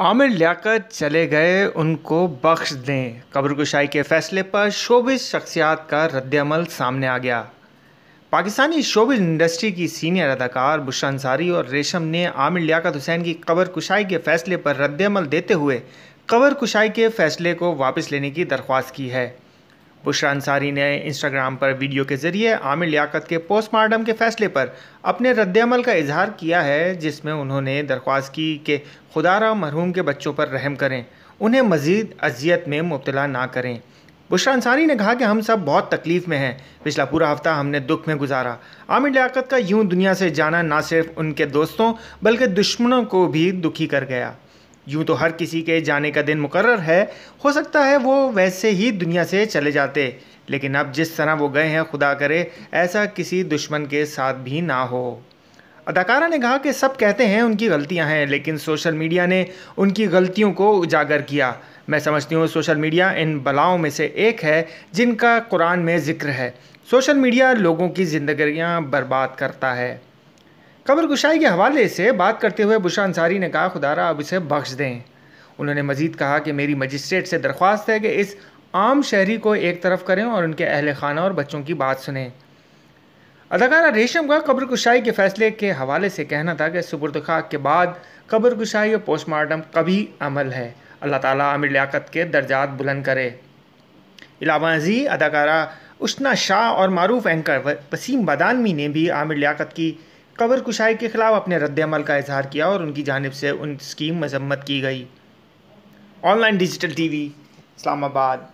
आमिर लियाकत चले गए उनको बख्श दें कुशाई के फैसले पर शोबिस शख्सियात का रद्दमल सामने आ गया पाकिस्तानी शोबिस इंडस्ट्री की सीनियर अदाकार बुशा अंसारी और रेशम ने आमिर लियाकत हुसैन की कब्र कुशाई के फैसले पर रद्दमल देते हुए कब्र कुशाई के फैसले को वापस लेने की दरख्वास्त की है बुशरा अंसारी ने इंस्टाग्राम पर वीडियो के जरिए आमिर लियाकत के पोस्टमार्टम के फैसले पर अपने रद्दमल का इजहार किया है जिसमें उन्होंने दरख्वास्त की कि खुदारा मरहूम के बच्चों पर रहम करें उन्हें मज़ीद अजियत में मुबतला ना करें बुशरा अंसारी ने कहा कि हम सब बहुत तकलीफ़ में हैं पिछला पूरा हफ्ता हमने दुख में गुजारा आमिर लियाकत का यूं दुनिया से जाना ना सिर्फ उनके दोस्तों बल्कि दुश्मनों को भी दुखी कर गया यूं तो हर किसी के जाने का दिन मुकर्र है हो सकता है वो वैसे ही दुनिया से चले जाते लेकिन अब जिस तरह वो गए हैं खुदा करे ऐसा किसी दुश्मन के साथ भी ना हो अदाकारा ने कहा कि सब कहते हैं उनकी गलतियां हैं लेकिन सोशल मीडिया ने उनकी गलतियों को उजागर किया मैं समझती हूँ सोशल मीडिया इन बलाओं में से एक है जिनका कुरान में ज़िक्र है सोशल मीडिया लोगों की ज़िंदगियाँ बर्बाद करता है कब्र गुशाई के हवाले से बात करते हुए बुशा अंसारी ने कहा खुदारा अब इसे बख्श दें उन्होंने मजीद कहा कि मेरी मजिस्ट्रेट से दरख्वास्त है कि इस आम शहरी को एक तरफ करें और उनके अहल खाना और बच्चों की बात सुने अदाकारा रेशम का कब्र कुशाई के फैसले के हवाले से कहना था कि सुपुर्द खाक के बाद कब्र कुशाई और पोस्टमार्टम कभी अमल है अल्लाह ताला आमिर लियाकत के दर्जात बुलंद करे इलावा अजी अदाकारा उश्ना शाह और मरूफ एंकर वसीम बदानवी ने भी आमिर लियाकत की कवर कुशाई के खिलाफ अपने रद्दमल का इजहार किया और उनकी जानब से उन स्कीम मजम्मत की गई ऑनलाइन डिजिटल टीवी इस्लामाबाद